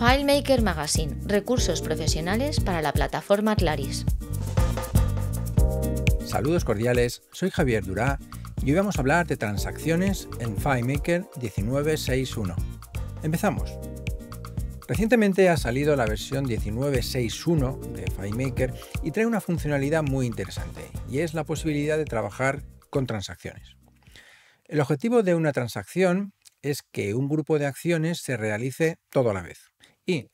FileMaker Magazine, recursos profesionales para la plataforma Claris. Saludos cordiales, soy Javier Durá y hoy vamos a hablar de transacciones en FileMaker 1961. Empezamos. Recientemente ha salido la versión 19.6.1 de FileMaker y trae una funcionalidad muy interesante y es la posibilidad de trabajar con transacciones. El objetivo de una transacción es que un grupo de acciones se realice todo a la vez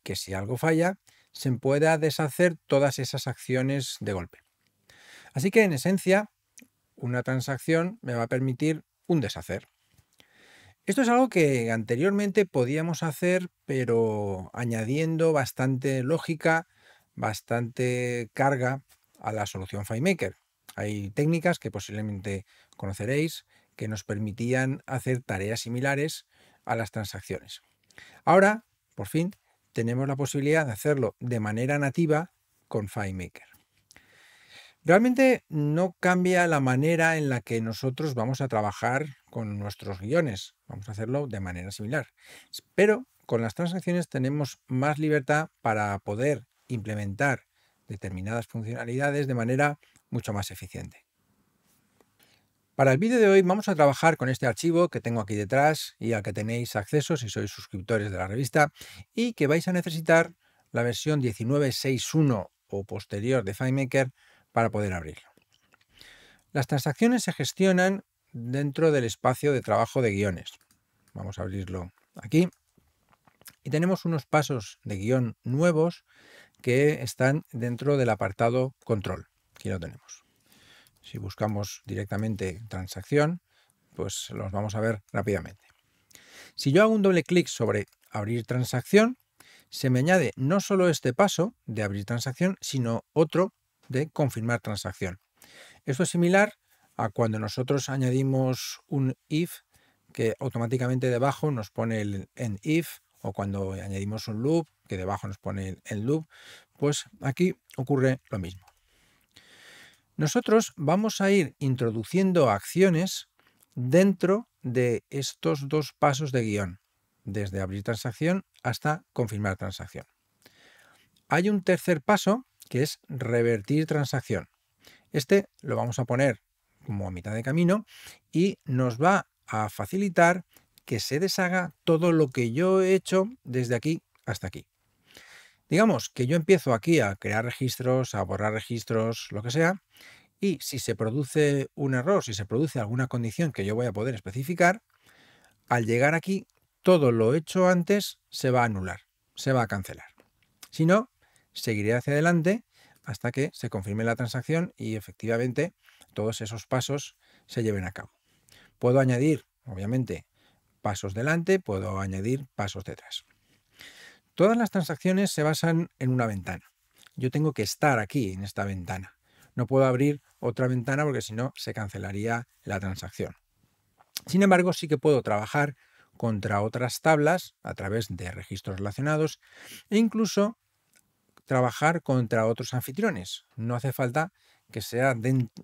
que si algo falla, se pueda deshacer todas esas acciones de golpe. Así que en esencia, una transacción me va a permitir un deshacer. Esto es algo que anteriormente podíamos hacer, pero añadiendo bastante lógica, bastante carga a la solución FileMaker. Hay técnicas que posiblemente conoceréis que nos permitían hacer tareas similares a las transacciones. Ahora, por fin, tenemos la posibilidad de hacerlo de manera nativa con FileMaker. Realmente no cambia la manera en la que nosotros vamos a trabajar con nuestros guiones. Vamos a hacerlo de manera similar. Pero con las transacciones tenemos más libertad para poder implementar determinadas funcionalidades de manera mucho más eficiente. Para el vídeo de hoy vamos a trabajar con este archivo que tengo aquí detrás y al que tenéis acceso si sois suscriptores de la revista y que vais a necesitar la versión 19.6.1 o posterior de FileMaker para poder abrirlo. Las transacciones se gestionan dentro del espacio de trabajo de guiones. Vamos a abrirlo aquí. Y tenemos unos pasos de guión nuevos que están dentro del apartado control. Aquí lo tenemos. Si buscamos directamente transacción, pues los vamos a ver rápidamente. Si yo hago un doble clic sobre abrir transacción, se me añade no solo este paso de abrir transacción, sino otro de confirmar transacción. Esto es similar a cuando nosotros añadimos un if que automáticamente debajo nos pone el end if o cuando añadimos un loop que debajo nos pone el end loop, pues aquí ocurre lo mismo. Nosotros vamos a ir introduciendo acciones dentro de estos dos pasos de guión, desde abrir transacción hasta confirmar transacción. Hay un tercer paso que es revertir transacción. Este lo vamos a poner como a mitad de camino y nos va a facilitar que se deshaga todo lo que yo he hecho desde aquí hasta aquí. Digamos que yo empiezo aquí a crear registros, a borrar registros, lo que sea, y si se produce un error, si se produce alguna condición que yo voy a poder especificar, al llegar aquí, todo lo hecho antes se va a anular, se va a cancelar. Si no, seguiré hacia adelante hasta que se confirme la transacción y efectivamente todos esos pasos se lleven a cabo. Puedo añadir, obviamente, pasos delante, puedo añadir pasos detrás. Todas las transacciones se basan en una ventana. Yo tengo que estar aquí, en esta ventana. No puedo abrir otra ventana porque si no se cancelaría la transacción. Sin embargo, sí que puedo trabajar contra otras tablas a través de registros relacionados e incluso trabajar contra otros anfitriones. No hace falta que sea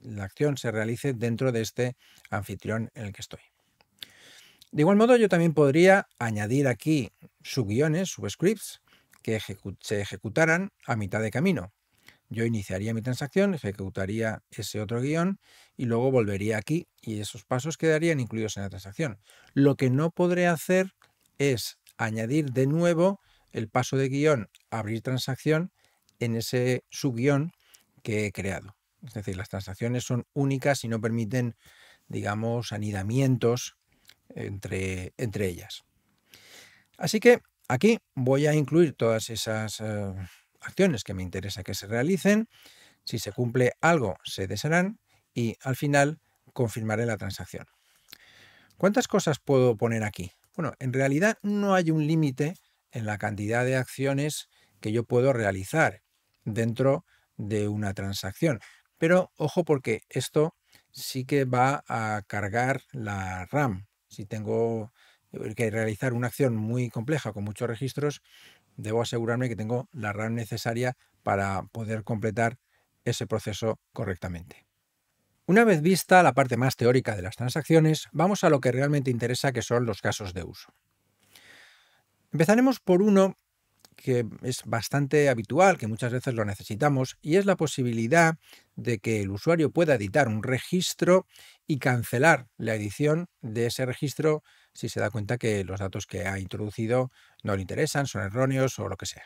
la acción se realice dentro de este anfitrión en el que estoy. De igual modo, yo también podría añadir aquí subguiones, subscripts, que se ejecutaran a mitad de camino. Yo iniciaría mi transacción, ejecutaría ese otro guión y luego volvería aquí y esos pasos quedarían incluidos en la transacción. Lo que no podré hacer es añadir de nuevo el paso de guión abrir transacción en ese subguión que he creado. Es decir, las transacciones son únicas y no permiten, digamos, anidamientos entre, entre ellas. Así que aquí voy a incluir todas esas eh, acciones que me interesa que se realicen. Si se cumple algo, se desharán y al final confirmaré la transacción. ¿Cuántas cosas puedo poner aquí? Bueno, en realidad no hay un límite en la cantidad de acciones que yo puedo realizar dentro de una transacción. Pero ojo porque esto sí que va a cargar la RAM. Si tengo eh, que realizar una acción muy compleja con muchos registros, debo asegurarme que tengo la RAM necesaria para poder completar ese proceso correctamente. Una vez vista la parte más teórica de las transacciones, vamos a lo que realmente interesa, que son los casos de uso. Empezaremos por uno que es bastante habitual, que muchas veces lo necesitamos, y es la posibilidad de que el usuario pueda editar un registro y cancelar la edición de ese registro si se da cuenta que los datos que ha introducido no le interesan, son erróneos o lo que sea.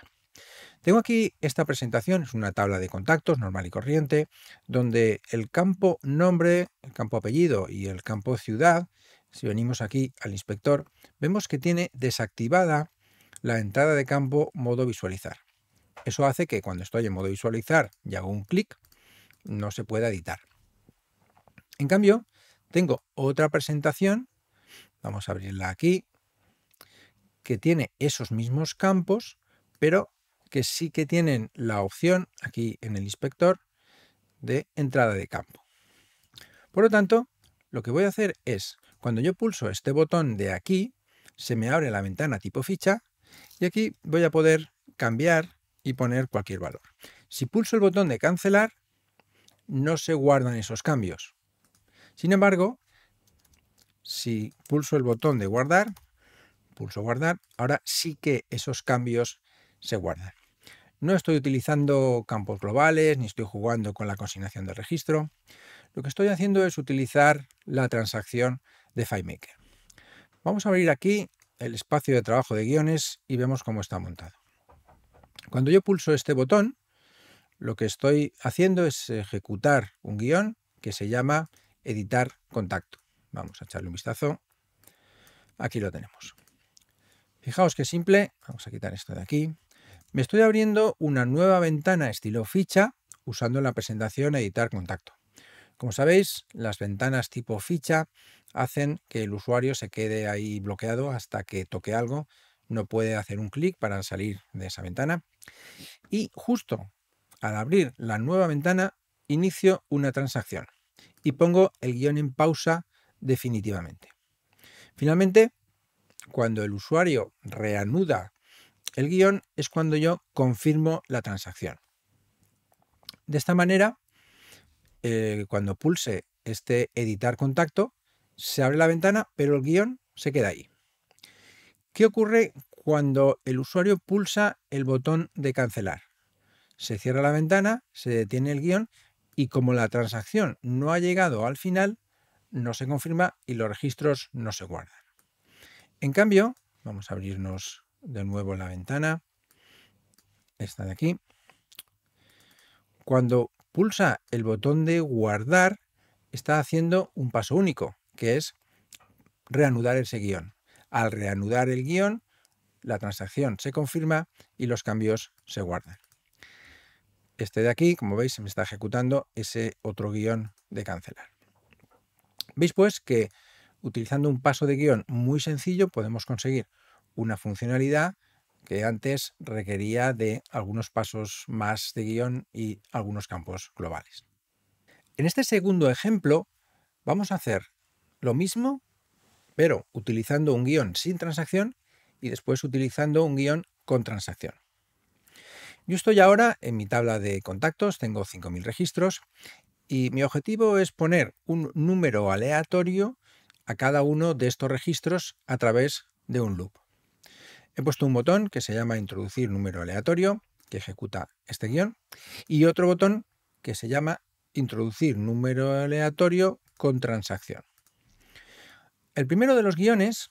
Tengo aquí esta presentación, es una tabla de contactos normal y corriente, donde el campo nombre, el campo apellido y el campo ciudad, si venimos aquí al inspector, vemos que tiene desactivada la entrada de campo modo visualizar. Eso hace que cuando estoy en modo visualizar y hago un clic, no se pueda editar. En cambio, tengo otra presentación, vamos a abrirla aquí, que tiene esos mismos campos, pero que sí que tienen la opción aquí en el inspector de entrada de campo. Por lo tanto, lo que voy a hacer es, cuando yo pulso este botón de aquí, se me abre la ventana tipo ficha y aquí voy a poder cambiar y poner cualquier valor. Si pulso el botón de cancelar, no se guardan esos cambios. Sin embargo, si pulso el botón de guardar, pulso guardar, ahora sí que esos cambios se guardan. No estoy utilizando campos globales, ni estoy jugando con la consignación de registro. Lo que estoy haciendo es utilizar la transacción de FileMaker. Vamos a abrir aquí el espacio de trabajo de guiones y vemos cómo está montado. Cuando yo pulso este botón, lo que estoy haciendo es ejecutar un guión que se llama editar contacto. Vamos a echarle un vistazo. Aquí lo tenemos. Fijaos qué simple. Vamos a quitar esto de aquí. Me estoy abriendo una nueva ventana estilo ficha usando la presentación editar contacto. Como sabéis, las ventanas tipo ficha hacen que el usuario se quede ahí bloqueado hasta que toque algo, no puede hacer un clic para salir de esa ventana. Y justo al abrir la nueva ventana, inicio una transacción y pongo el guión en pausa definitivamente. Finalmente, cuando el usuario reanuda el guión es cuando yo confirmo la transacción. De esta manera, eh, cuando pulse este editar contacto, se abre la ventana, pero el guión se queda ahí. ¿Qué ocurre cuando el usuario pulsa el botón de cancelar? Se cierra la ventana, se detiene el guión y como la transacción no ha llegado al final, no se confirma y los registros no se guardan. En cambio, vamos a abrirnos de nuevo la ventana, esta de aquí. Cuando pulsa el botón de guardar, está haciendo un paso único, que es reanudar ese guión. Al reanudar el guión, la transacción se confirma y los cambios se guardan. Este de aquí, como veis, se me está ejecutando ese otro guión de cancelar. Veis pues que utilizando un paso de guión muy sencillo podemos conseguir una funcionalidad que antes requería de algunos pasos más de guión y algunos campos globales. En este segundo ejemplo vamos a hacer lo mismo, pero utilizando un guión sin transacción y después utilizando un guión con transacción. Yo estoy ahora en mi tabla de contactos, tengo 5.000 registros y mi objetivo es poner un número aleatorio a cada uno de estos registros a través de un loop. He puesto un botón que se llama introducir número aleatorio, que ejecuta este guión, y otro botón que se llama introducir número aleatorio con transacción. El primero de los guiones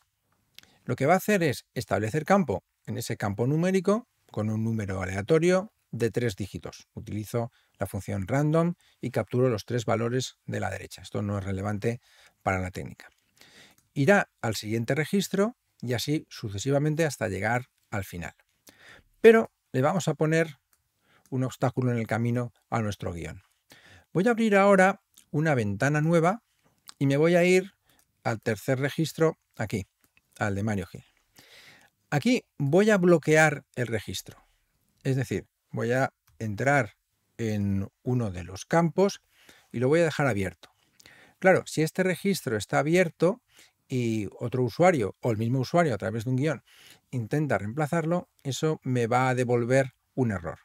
lo que va a hacer es establecer campo en ese campo numérico con un número aleatorio de tres dígitos. Utilizo la función random y capturo los tres valores de la derecha. Esto no es relevante para la técnica. Irá al siguiente registro y así sucesivamente hasta llegar al final. Pero le vamos a poner un obstáculo en el camino a nuestro guión. Voy a abrir ahora una ventana nueva y me voy a ir al tercer registro aquí, al de Mario Gil. Aquí voy a bloquear el registro. Es decir, voy a entrar en uno de los campos y lo voy a dejar abierto. Claro, si este registro está abierto, y otro usuario o el mismo usuario a través de un guión intenta reemplazarlo, eso me va a devolver un error.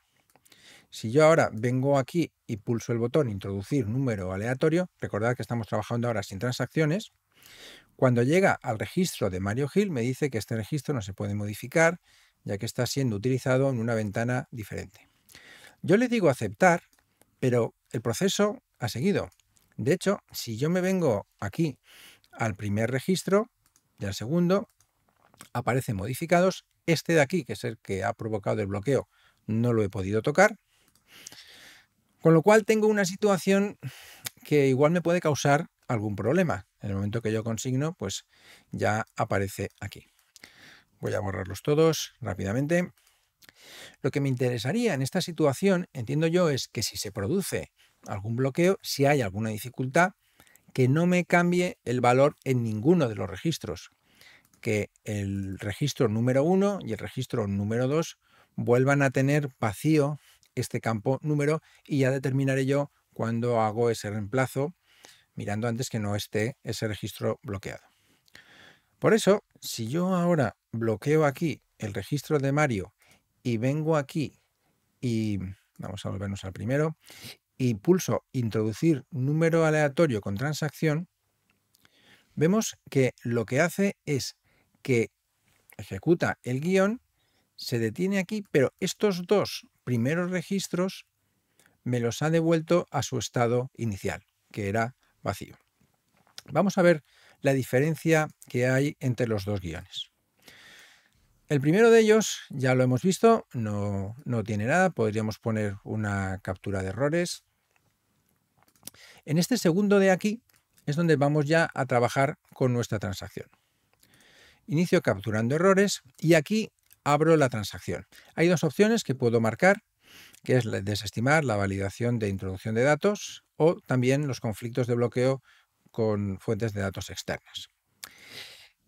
Si yo ahora vengo aquí y pulso el botón introducir número aleatorio, recordad que estamos trabajando ahora sin transacciones, cuando llega al registro de Mario Gil me dice que este registro no se puede modificar ya que está siendo utilizado en una ventana diferente. Yo le digo aceptar, pero el proceso ha seguido. De hecho, si yo me vengo aquí al primer registro y al segundo aparecen modificados. Este de aquí, que es el que ha provocado el bloqueo, no lo he podido tocar. Con lo cual tengo una situación que igual me puede causar algún problema. En el momento que yo consigno, pues ya aparece aquí. Voy a borrarlos todos rápidamente. Lo que me interesaría en esta situación, entiendo yo, es que si se produce algún bloqueo, si hay alguna dificultad, que no me cambie el valor en ninguno de los registros, que el registro número 1 y el registro número 2 vuelvan a tener vacío este campo número y ya determinaré yo cuando hago ese reemplazo, mirando antes que no esté ese registro bloqueado. Por eso, si yo ahora bloqueo aquí el registro de Mario y vengo aquí y vamos a volvernos al primero y pulso introducir número aleatorio con transacción, vemos que lo que hace es que ejecuta el guión, se detiene aquí, pero estos dos primeros registros me los ha devuelto a su estado inicial, que era vacío. Vamos a ver la diferencia que hay entre los dos guiones. El primero de ellos, ya lo hemos visto, no, no tiene nada. Podríamos poner una captura de errores en este segundo de aquí es donde vamos ya a trabajar con nuestra transacción. Inicio capturando errores y aquí abro la transacción. Hay dos opciones que puedo marcar, que es desestimar la validación de introducción de datos o también los conflictos de bloqueo con fuentes de datos externas.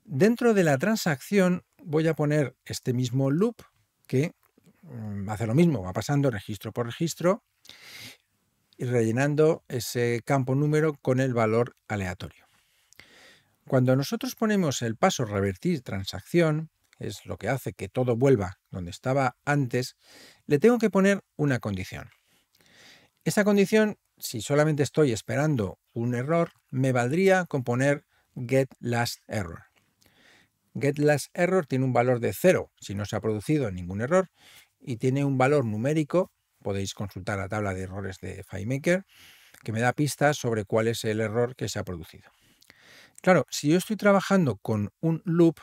Dentro de la transacción voy a poner este mismo loop que mm, hace lo mismo, va pasando registro por registro, rellenando ese campo número con el valor aleatorio. Cuando nosotros ponemos el paso revertir transacción, es lo que hace que todo vuelva donde estaba antes, le tengo que poner una condición. Esa condición, si solamente estoy esperando un error, me valdría con poner get last error. Get last error tiene un valor de 0 si no se ha producido ningún error y tiene un valor numérico podéis consultar la tabla de errores de FileMaker, que me da pistas sobre cuál es el error que se ha producido. Claro, si yo estoy trabajando con un loop,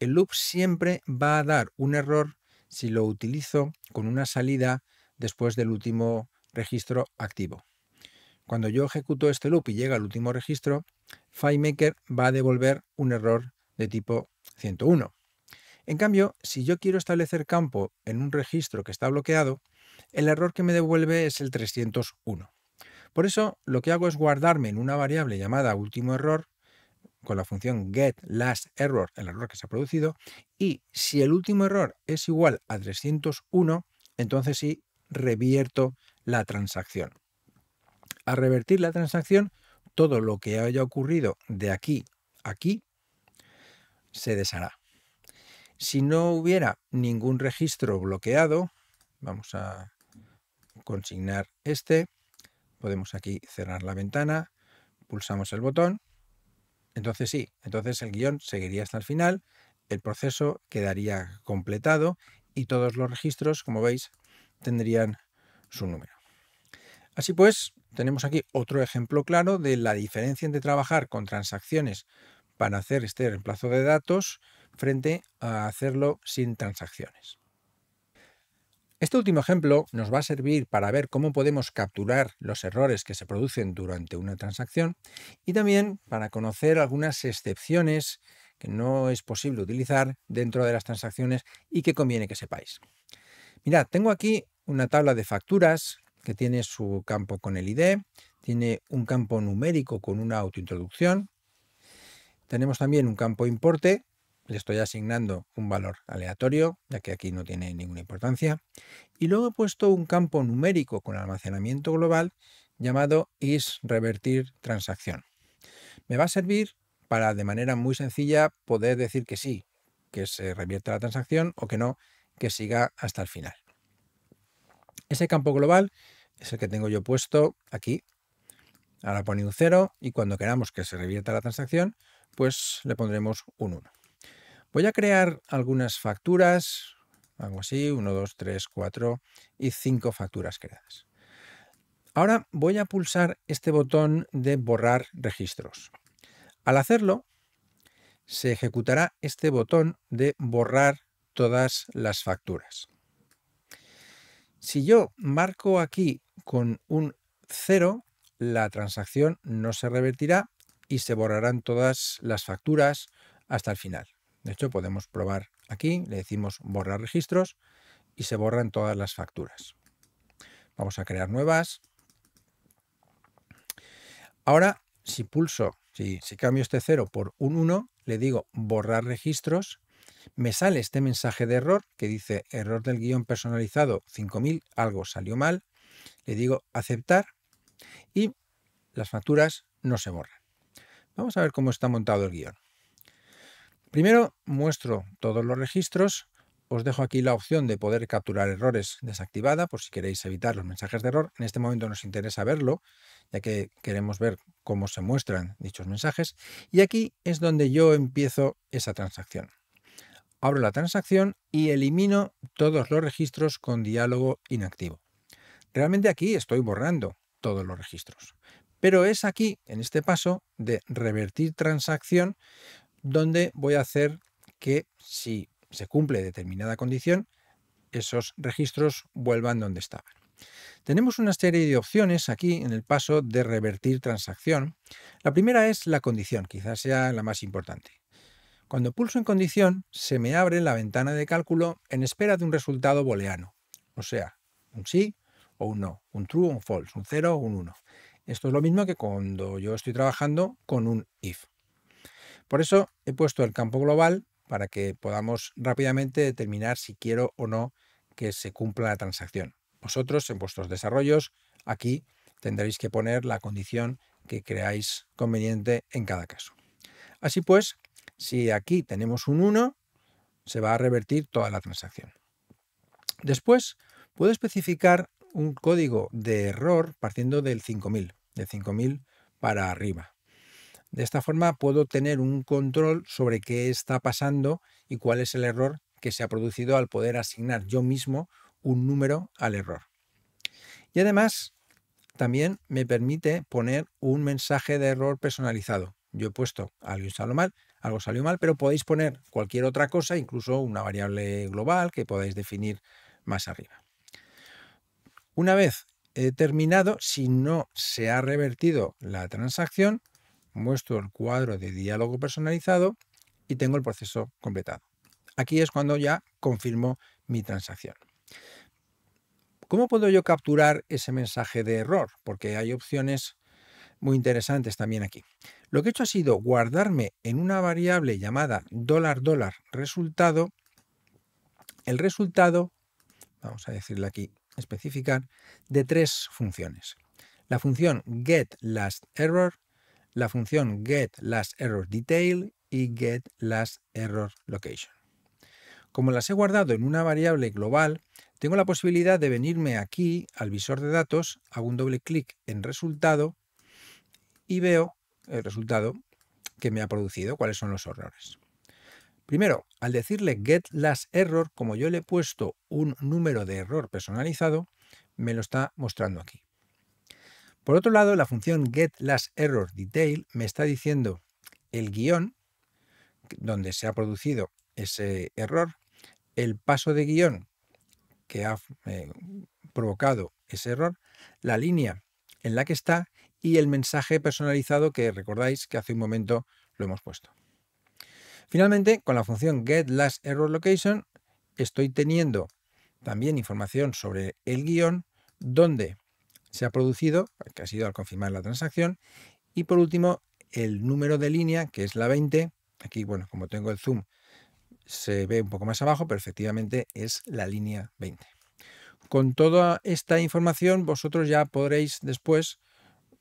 el loop siempre va a dar un error si lo utilizo con una salida después del último registro activo. Cuando yo ejecuto este loop y llega al último registro, FileMaker va a devolver un error de tipo 101. En cambio, si yo quiero establecer campo en un registro que está bloqueado, el error que me devuelve es el 301. Por eso lo que hago es guardarme en una variable llamada último error con la función getLastError, el error que se ha producido, y si el último error es igual a 301, entonces sí revierto la transacción. Al revertir la transacción, todo lo que haya ocurrido de aquí a aquí se deshará. Si no hubiera ningún registro bloqueado, Vamos a consignar este. Podemos aquí cerrar la ventana. Pulsamos el botón. Entonces sí, entonces el guión seguiría hasta el final. El proceso quedaría completado y todos los registros, como veis, tendrían su número. Así pues, tenemos aquí otro ejemplo claro de la diferencia entre trabajar con transacciones para hacer este reemplazo de datos frente a hacerlo sin transacciones. Este último ejemplo nos va a servir para ver cómo podemos capturar los errores que se producen durante una transacción y también para conocer algunas excepciones que no es posible utilizar dentro de las transacciones y que conviene que sepáis. Mirad, tengo aquí una tabla de facturas que tiene su campo con el ID, tiene un campo numérico con una autointroducción, tenemos también un campo importe le estoy asignando un valor aleatorio, ya que aquí no tiene ninguna importancia, y luego he puesto un campo numérico con almacenamiento global llamado transacción Me va a servir para de manera muy sencilla poder decir que sí, que se revierta la transacción o que no, que siga hasta el final. Ese campo global es el que tengo yo puesto aquí. Ahora pone un 0 y cuando queramos que se revierta la transacción, pues le pondremos un 1. Voy a crear algunas facturas, algo así, 1, 2, 3, 4 y 5 facturas creadas. Ahora voy a pulsar este botón de borrar registros. Al hacerlo, se ejecutará este botón de borrar todas las facturas. Si yo marco aquí con un 0, la transacción no se revertirá y se borrarán todas las facturas hasta el final. De hecho, podemos probar aquí, le decimos borrar registros y se borran todas las facturas. Vamos a crear nuevas. Ahora, si pulso, si, cambio este 0 por un 1, le digo borrar registros, me sale este mensaje de error que dice error del guión personalizado 5000, algo salió mal. Le digo aceptar y las facturas no se borran. Vamos a ver cómo está montado el guión. Primero muestro todos los registros. Os dejo aquí la opción de poder capturar errores desactivada por si queréis evitar los mensajes de error. En este momento nos interesa verlo, ya que queremos ver cómo se muestran dichos mensajes. Y aquí es donde yo empiezo esa transacción. Abro la transacción y elimino todos los registros con diálogo inactivo. Realmente aquí estoy borrando todos los registros. Pero es aquí, en este paso de revertir transacción, donde voy a hacer que si se cumple determinada condición, esos registros vuelvan donde estaban. Tenemos una serie de opciones aquí en el paso de revertir transacción. La primera es la condición, quizás sea la más importante. Cuando pulso en condición, se me abre la ventana de cálculo en espera de un resultado booleano, o sea, un sí o un no, un true o un false, un 0 o un 1. Esto es lo mismo que cuando yo estoy trabajando con un if. Por eso he puesto el campo global para que podamos rápidamente determinar si quiero o no que se cumpla la transacción. Vosotros en vuestros desarrollos aquí tendréis que poner la condición que creáis conveniente en cada caso. Así pues, si aquí tenemos un 1, se va a revertir toda la transacción. Después, puedo especificar un código de error partiendo del 5000, de 5000 para arriba. De esta forma puedo tener un control sobre qué está pasando y cuál es el error que se ha producido al poder asignar yo mismo un número al error. Y además, también me permite poner un mensaje de error personalizado. Yo he puesto algo salió mal, algo salió mal, pero podéis poner cualquier otra cosa, incluso una variable global que podáis definir más arriba. Una vez he terminado, si no se ha revertido la transacción, muestro el cuadro de diálogo personalizado y tengo el proceso completado. Aquí es cuando ya confirmo mi transacción. ¿Cómo puedo yo capturar ese mensaje de error? Porque hay opciones muy interesantes también aquí. Lo que he hecho ha sido guardarme en una variable llamada dólar resultado. El resultado, vamos a decirle aquí especificar, de tres funciones. La función getLastError, la función getLastErrorDetail y getLastErrorLocation. Como las he guardado en una variable global, tengo la posibilidad de venirme aquí al visor de datos, hago un doble clic en resultado y veo el resultado que me ha producido, cuáles son los errores. Primero, al decirle getLastError, como yo le he puesto un número de error personalizado, me lo está mostrando aquí. Por otro lado, la función getLastErrorDetail me está diciendo el guión donde se ha producido ese error, el paso de guión que ha eh, provocado ese error, la línea en la que está y el mensaje personalizado que recordáis que hace un momento lo hemos puesto. Finalmente, con la función getLastErrorLocation estoy teniendo también información sobre el guión donde se ha producido, que ha sido al confirmar la transacción. Y por último, el número de línea, que es la 20. Aquí, bueno, como tengo el zoom, se ve un poco más abajo, pero efectivamente es la línea 20. Con toda esta información, vosotros ya podréis después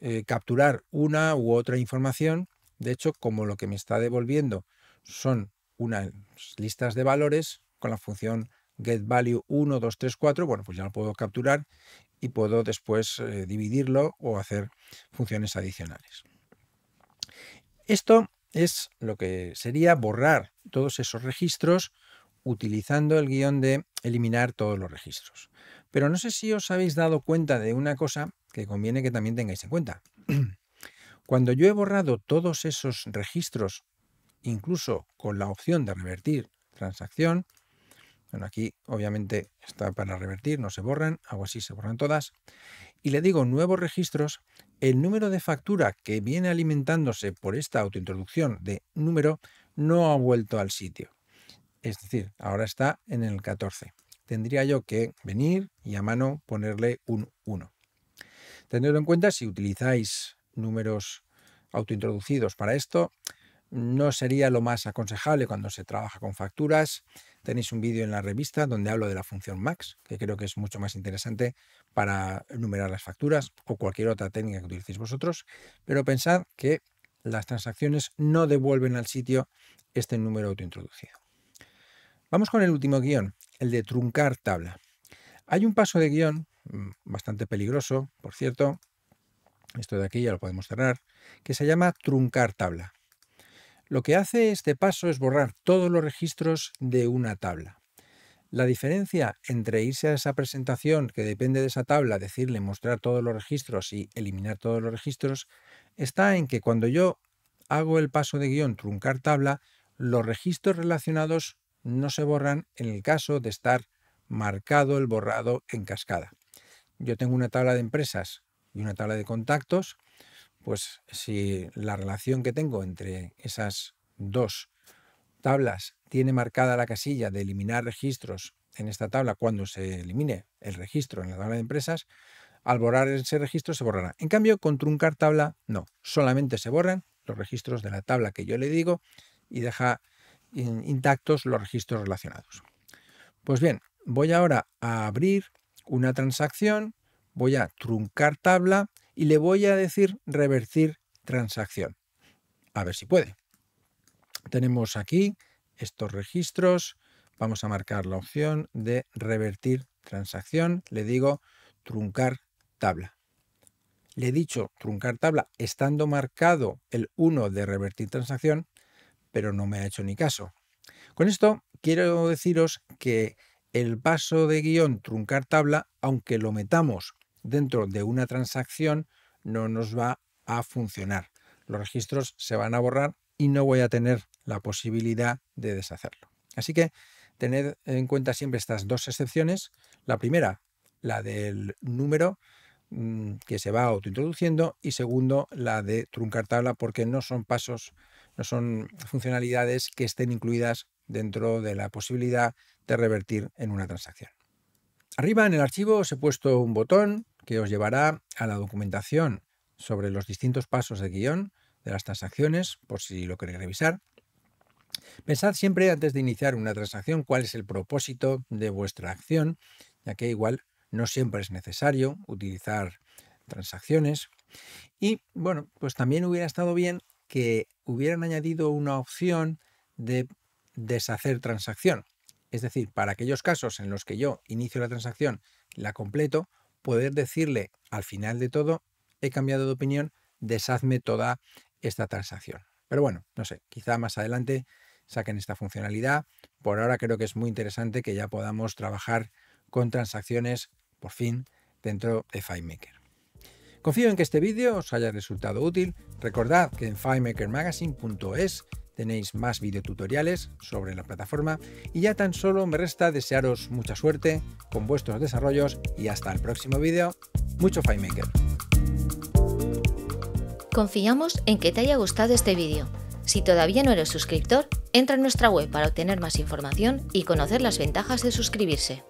eh, capturar una u otra información. De hecho, como lo que me está devolviendo son unas listas de valores con la función get value 1, 2, 3, 4, bueno, pues ya lo puedo capturar y puedo después eh, dividirlo o hacer funciones adicionales. Esto es lo que sería borrar todos esos registros utilizando el guión de eliminar todos los registros. Pero no sé si os habéis dado cuenta de una cosa que conviene que también tengáis en cuenta. Cuando yo he borrado todos esos registros, incluso con la opción de revertir transacción, bueno, aquí obviamente está para revertir, no se borran, hago así, se borran todas. Y le digo nuevos registros, el número de factura que viene alimentándose por esta autointroducción de número no ha vuelto al sitio. Es decir, ahora está en el 14. Tendría yo que venir y a mano ponerle un 1. Tenedlo en cuenta, si utilizáis números autointroducidos para esto, no sería lo más aconsejable cuando se trabaja con facturas tenéis un vídeo en la revista donde hablo de la función max, que creo que es mucho más interesante para enumerar las facturas o cualquier otra técnica que utilicéis vosotros, pero pensad que las transacciones no devuelven al sitio este número autointroducido. Vamos con el último guión, el de truncar tabla. Hay un paso de guión mm, bastante peligroso, por cierto, esto de aquí ya lo podemos cerrar, que se llama truncar tabla. Lo que hace este paso es borrar todos los registros de una tabla. La diferencia entre irse a esa presentación que depende de esa tabla, decirle mostrar todos los registros y eliminar todos los registros, está en que cuando yo hago el paso de guión truncar tabla, los registros relacionados no se borran en el caso de estar marcado el borrado en cascada. Yo tengo una tabla de empresas y una tabla de contactos pues si la relación que tengo entre esas dos tablas tiene marcada la casilla de eliminar registros en esta tabla cuando se elimine el registro en la tabla de empresas, al borrar ese registro se borrará. En cambio, con truncar tabla, no. Solamente se borran los registros de la tabla que yo le digo y deja intactos los registros relacionados. Pues bien, voy ahora a abrir una transacción, voy a truncar tabla y le voy a decir revertir transacción. A ver si puede. Tenemos aquí estos registros. Vamos a marcar la opción de revertir transacción. Le digo truncar tabla. Le he dicho truncar tabla estando marcado el 1 de revertir transacción, pero no me ha hecho ni caso. Con esto quiero deciros que el paso de guión truncar tabla, aunque lo metamos dentro de una transacción no nos va a funcionar. Los registros se van a borrar y no voy a tener la posibilidad de deshacerlo. Así que tened en cuenta siempre estas dos excepciones. La primera, la del número mm, que se va autointroduciendo y segundo, la de truncar tabla porque no son pasos, no son funcionalidades que estén incluidas dentro de la posibilidad de revertir en una transacción. Arriba en el archivo os he puesto un botón que os llevará a la documentación sobre los distintos pasos de guión de las transacciones, por si lo queréis revisar. Pensad siempre antes de iniciar una transacción cuál es el propósito de vuestra acción, ya que igual no siempre es necesario utilizar transacciones. Y bueno, pues también hubiera estado bien que hubieran añadido una opción de deshacer transacción. Es decir, para aquellos casos en los que yo inicio la transacción, la completo, poder decirle al final de todo, he cambiado de opinión, deshazme toda esta transacción. Pero bueno, no sé, quizá más adelante saquen esta funcionalidad. Por ahora creo que es muy interesante que ya podamos trabajar con transacciones, por fin, dentro de FileMaker. Confío en que este vídeo os haya resultado útil. Recordad que en FileMakerMagazine.es tenéis más videotutoriales sobre la plataforma y ya tan solo me resta desearos mucha suerte con vuestros desarrollos y hasta el próximo vídeo. Mucho Maker. Confiamos en que te haya gustado este vídeo. Si todavía no eres suscriptor, entra en nuestra web para obtener más información y conocer las ventajas de suscribirse.